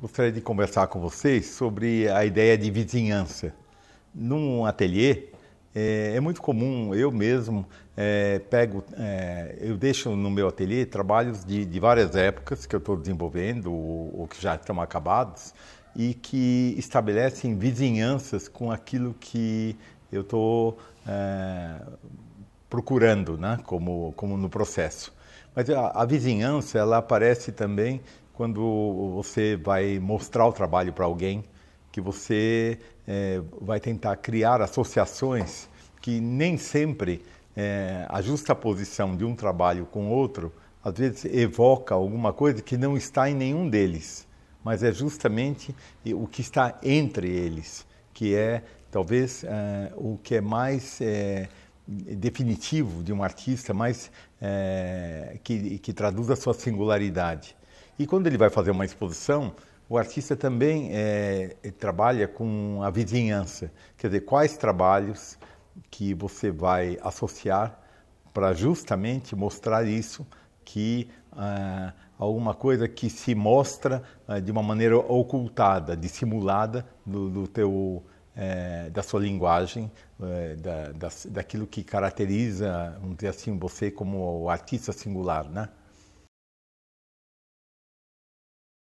gostaria de conversar com vocês sobre a ideia de vizinhança. Num ateliê, é, é muito comum, eu mesmo é, pego, é, eu deixo no meu ateliê trabalhos de, de várias épocas que eu estou desenvolvendo ou, ou que já estão acabados e que estabelecem vizinhanças com aquilo que eu estou é, procurando, né? como, como no processo. Mas a, a vizinhança ela aparece também quando você vai mostrar o trabalho para alguém, que você é, vai tentar criar associações que nem sempre é, a justaposição posição de um trabalho com outro, às vezes evoca alguma coisa que não está em nenhum deles, mas é justamente o que está entre eles, que é talvez é, o que é mais é, definitivo de um artista, mais é, que, que traduz a sua singularidade. E quando ele vai fazer uma exposição, o artista também é, trabalha com a vizinhança, quer dizer, quais trabalhos que você vai associar para justamente mostrar isso, que ah, alguma coisa que se mostra ah, de uma maneira ocultada, dissimulada do, do teu é, da sua linguagem, é, da, da, daquilo que caracteriza, vamos dizer assim, você como artista singular, né?